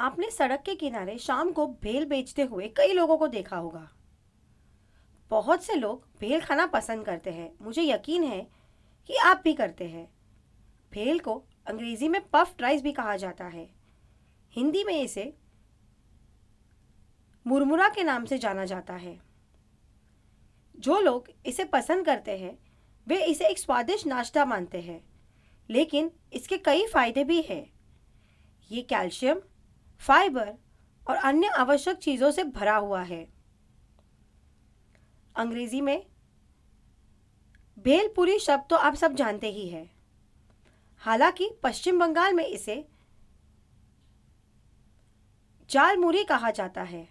आपने सड़क के किनारे शाम को भेल बेचते हुए कई लोगों को देखा होगा बहुत से लोग भेल खाना पसंद करते हैं मुझे यकीन है कि आप भी करते हैं भेल को अंग्रेज़ी में पफ राइस भी कहा जाता है हिंदी में इसे मुरमुरा के नाम से जाना जाता है जो लोग इसे पसंद करते हैं वे इसे एक स्वादिष्ट नाश्ता मानते हैं लेकिन इसके कई फायदे भी हैं ये कैल्शियम फाइबर और अन्य आवश्यक चीज़ों से भरा हुआ है अंग्रेजी में भेलपुरी शब्द तो आप सब जानते ही है हालांकि पश्चिम बंगाल में इसे जालमुरी कहा जाता है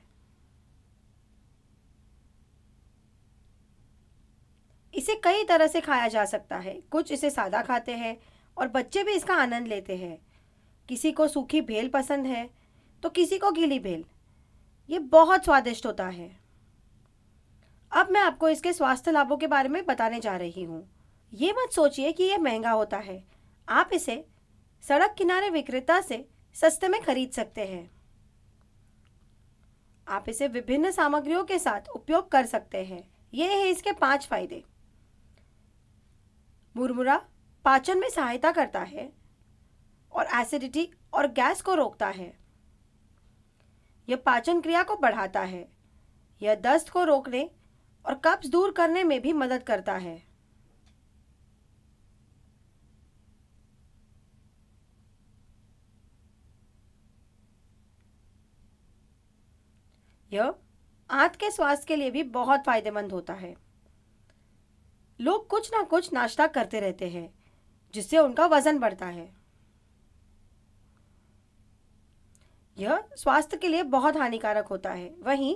इसे कई तरह से खाया जा सकता है कुछ इसे सादा खाते हैं और बच्चे भी इसका आनंद लेते हैं किसी को सूखी भेल पसंद है तो किसी को गीली बेल ये बहुत स्वादिष्ट होता है अब मैं आपको इसके स्वास्थ्य लाभों के बारे में बताने जा रही हूँ ये मत सोचिए कि यह महंगा होता है आप इसे सड़क किनारे विक्रेता से सस्ते में खरीद सकते हैं आप इसे विभिन्न सामग्रियों के साथ उपयोग कर सकते हैं ये है इसके पांच फायदे मुरमुरा पाचन में सहायता करता है और एसिडिटी और गैस को रोकता है यह पाचन क्रिया को बढ़ाता है यह दस्त को रोकने और कब्ज दूर करने में भी मदद करता है यह आंत के स्वास्थ्य के लिए भी बहुत फायदेमंद होता है लोग कुछ ना कुछ नाश्ता करते रहते हैं जिससे उनका वजन बढ़ता है यह स्वास्थ्य के लिए बहुत हानिकारक होता है वहीं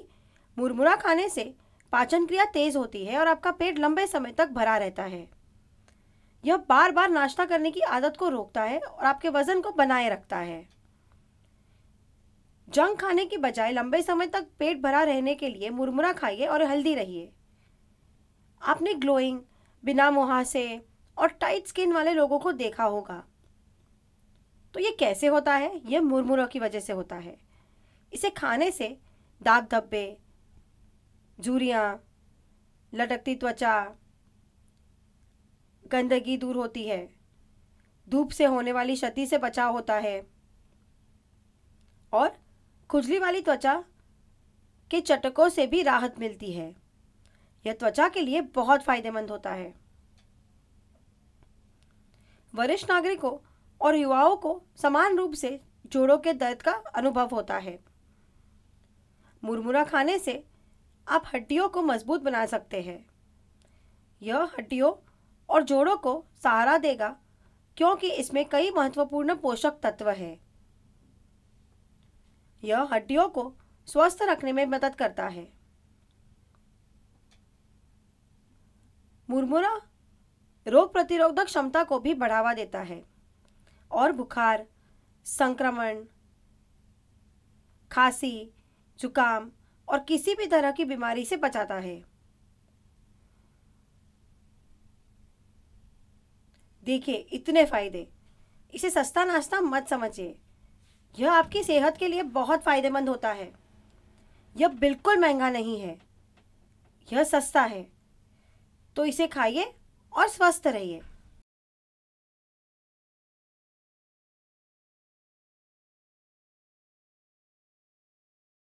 मुरमुरा खाने से पाचन क्रिया तेज होती है और आपका पेट लंबे समय तक भरा रहता है यह बार बार नाश्ता करने की आदत को रोकता है और आपके वजन को बनाए रखता है जंक खाने के बजाय लंबे समय तक पेट भरा रहने के लिए मुरमुरा खाइए और हेल्दी रहिए आपने ग्लोइंग बिना मुहासे और टाइट स्किन वाले लोगों को देखा होगा तो ये कैसे होता है ये मुरमुरों की वजह से होता है इसे खाने से दाग धब्बे झूरियाँ लटकती त्वचा गंदगी दूर होती है धूप से होने वाली क्षति से बचाव होता है और खुजली वाली त्वचा के चटकों से भी राहत मिलती है यह त्वचा के लिए बहुत फायदेमंद होता है वरिष्ठ नागरिकों और युवाओं को समान रूप से जोड़ों के दर्द का अनुभव होता है मुरमुरा खाने से आप हड्डियों को मजबूत बना सकते हैं यह हड्डियों और जोड़ों को सहारा देगा क्योंकि इसमें कई महत्वपूर्ण पोषक तत्व है यह हड्डियों को स्वस्थ रखने में मदद करता है मुरमुरा रोग प्रतिरोधक क्षमता को भी बढ़ावा देता है और बुखार संक्रमण खांसी जुकाम और किसी भी तरह की बीमारी से बचाता है देखिए इतने फायदे इसे सस्ता नाश्ता मत समझिए यह आपकी सेहत के लिए बहुत फायदेमंद होता है यह बिल्कुल महंगा नहीं है यह सस्ता है तो इसे खाइए और स्वस्थ रहिए